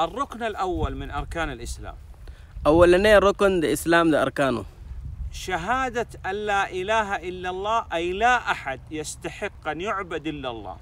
الركن الأول من أركان الإسلام أولا ركن الإسلام لاركانه أركانه شهادة أن لا إله إلا الله أي لا أحد يستحق أن يعبد إلا الله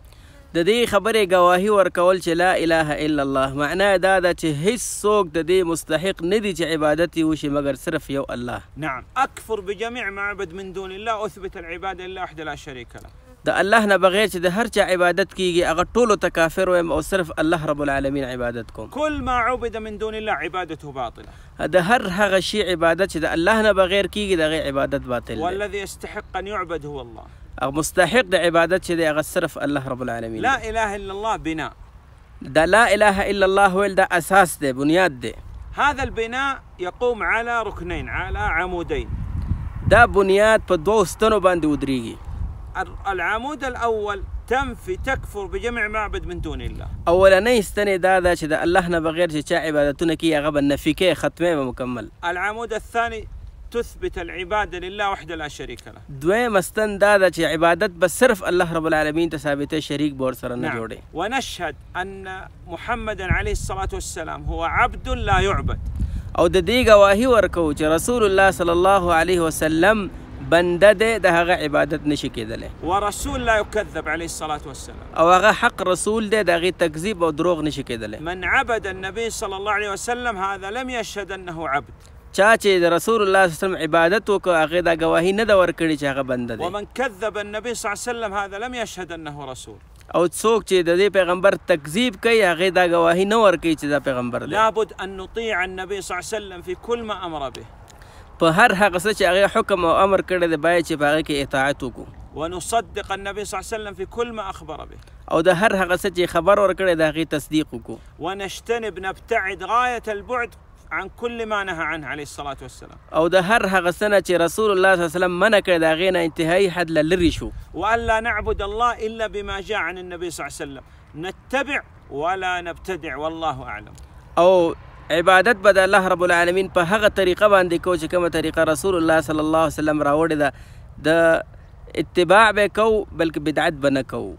د خبري قواهي گواهی لا اله الا الله معناه دادا ده سوق هیڅ مستحق ندي عبادتي وشي مقر صرف يو الله نعم أكفر بجميع معبد من دون الله اثبت العباده لله وحده لا شريك له د الله نه بغیر چې د هر چا عبادت کیږي هغه ټولو ته کافر وایم او صرف الله رب العالمین عبادت کوم کل ما عبد من دون الله عبادته باطله د هر هغه شی عبادت چې د الله نه بغیر کیږي دغه عبادت باطل دی والذي يستحق ان يعبد هو الله هغه مستحق د عبادت چې دی هغه صرف الله رب العالمین لا اله الا الله بنا د لا اله الا الله ویل د اساس دی بنیاد دی هذا البناء يقوم على ركنين على عمودين دا بنیاد په دوه ستنو باندې ودریږي العمود الاول تنفي تكفر بجميع معبد من دون الله اولا استني هذا شذا الله نه بغیر عبادتنا كي عبادتونه کی هغه نفي ختمه مکمل العمود الثاني تثبت العباده لله وحده لا شريك له دویم استن هذا دا عبادت بس صرف الله رب العالمين تثابت شريك بور سرنا نعم. جوړي ونشهد ان محمدا عليه الصلاه والسلام هو عبد لا يعبد او دديغا وهي گواهی رسول الله صلى الله عليه وسلم بنده ده ده هغه عبادت نشي کېدلی ورسول لا يكذب عليه الصلاة والسلام او هغه حق رسول ده ده هغې تکذیب او دروغ نشي کېدلی من عبد النبي صلى الله عليه وسلم هذا لم يشهد أنه عبد چاچه چې رسول الله صلی الله علیه وسلم عبادت وکړ هغه دا گواهی نه ده ورکړې چې هغه بنده دی ومن کذب النبي صلی الله عليه وسلم هذا لم یشهد أنه رسول او څوک چې د دې پیغمبر تکذیب کوي هغه دا گواهی نه ورکوي چې دا پیغمبر دی لابد ان نطيع النبي صلی الله عليه وسلم فی کل ما امر به په هر هغه څه چې هغه حکم او امر کړی دی باید چې په هغه کې اطاعت وکړو ونصدق النبي صلى الله عليه وسلم في كل ما أخبر به او ده هر هغه څه چې خبر ورکړی د غي تصدیق وکړو ونجتنب نبتعد غاية البعد عن كل ما نهى عنه عليه الصلاة والسلام أو ده هر هغه سنة چې رسول الله صلى الله عليه وسلم منع کړ د هغې نه انتهایي حد له شو وألا نعبد الله إلا بما جاء عن النبي صلى الله عليه وسلم نتبع ولا نبتدع والله أعلم أو عبادت به د الله رب العالمین په هغه طریقه باندې کو چې کومه طریقه رسول الله صلی الله علیه وسلم راوړې ده د اتباع به کو بلکې بدعت به نه کوو